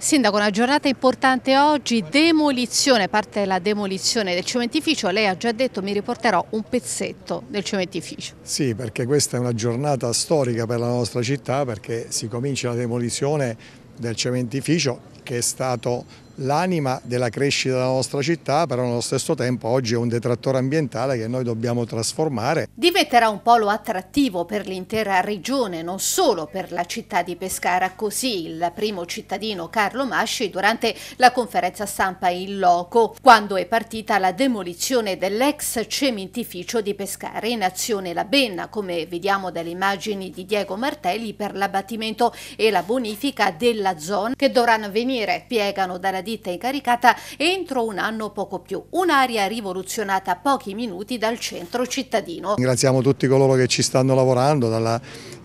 Sindaco, una giornata importante oggi, demolizione, parte la demolizione del cementificio, lei ha già detto mi riporterò un pezzetto del cementificio. Sì, perché questa è una giornata storica per la nostra città perché si comincia la demolizione del cementificio che è stato l'anima della crescita della nostra città, però nello stesso tempo oggi è un detrattore ambientale che noi dobbiamo trasformare. Diventerà un polo attrattivo per l'intera regione, non solo per la città di Pescara, così il primo cittadino Carlo Masci durante la conferenza stampa in loco, quando è partita la demolizione dell'ex cementificio di Pescara in azione la Benna, come vediamo dalle immagini di Diego Martelli per l'abbattimento e la bonifica della zona che dovranno venire, piegano dalla ditta incaricata entro un anno poco più. Un'area rivoluzionata a pochi minuti dal centro cittadino. Ringraziamo tutti coloro che ci stanno lavorando, dalla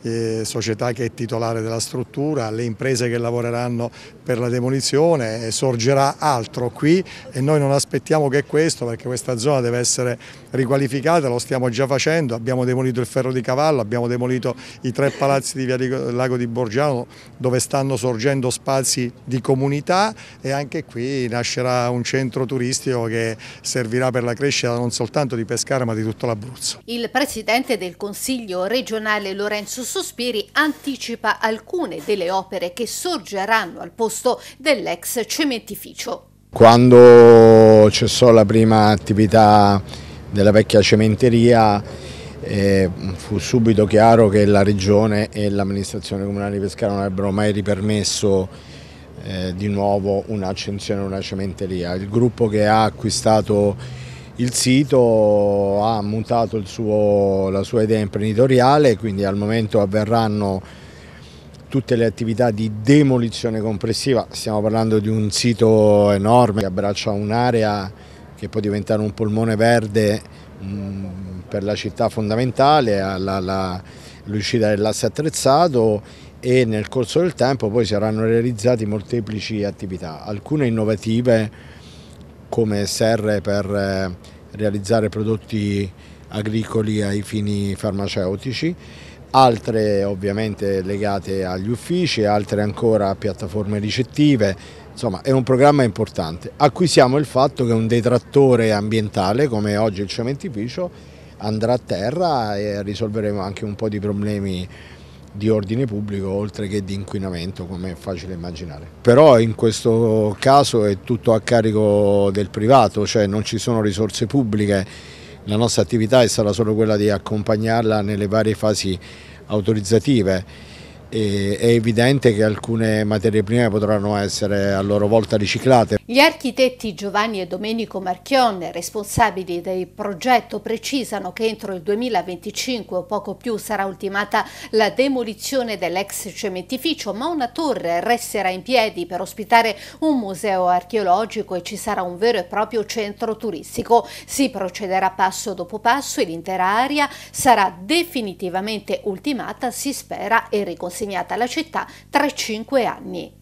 eh, società che è titolare della struttura, alle imprese che lavoreranno per la demolizione, sorgerà altro qui e noi non aspettiamo che questo perché questa zona deve essere riqualificata, lo stiamo già facendo, abbiamo demolito il ferro di cavallo, abbiamo demolito i tre palazzi di Via di Lago di Borgiano dove stanno sorgendo spazi di comunità e anche anche qui nascerà un centro turistico che servirà per la crescita non soltanto di Pescara ma di tutto l'Abruzzo. Il presidente del Consiglio regionale Lorenzo Sospiri anticipa alcune delle opere che sorgeranno al posto dell'ex cementificio. Quando cessò la prima attività della vecchia cementeria eh, fu subito chiaro che la regione e l'amministrazione comunale di Pescara non avrebbero mai ripermesso eh, di nuovo un'accensione, una cementeria. Il gruppo che ha acquistato il sito ha mutato suo, la sua idea imprenditoriale, quindi al momento avverranno tutte le attività di demolizione complessiva. stiamo parlando di un sito enorme che abbraccia un'area che può diventare un polmone verde mh, mm, per la città fondamentale, l'uscita dell'asse attrezzato e nel corso del tempo poi saranno realizzate molteplici attività, alcune innovative come serre per eh, realizzare prodotti agricoli ai fini farmaceutici, altre ovviamente legate agli uffici, altre ancora a piattaforme ricettive, insomma è un programma importante. Acquisiamo il fatto che un detrattore ambientale come oggi il cementificio andrà a terra e risolveremo anche un po' di problemi di ordine pubblico oltre che di inquinamento come è facile immaginare. Però in questo caso è tutto a carico del privato, cioè non ci sono risorse pubbliche, la nostra attività è stata solo quella di accompagnarla nelle varie fasi autorizzative è evidente che alcune materie prime potranno essere a loro volta riciclate. Gli architetti Giovanni e Domenico Marchionne, responsabili del progetto, precisano che entro il 2025 o poco più sarà ultimata la demolizione dell'ex cementificio, ma una torre resterà in piedi per ospitare un museo archeologico e ci sarà un vero e proprio centro turistico. Si procederà passo dopo passo e l'intera area sarà definitivamente ultimata, si spera, e riconsiderata assegnata alla città tra cinque anni.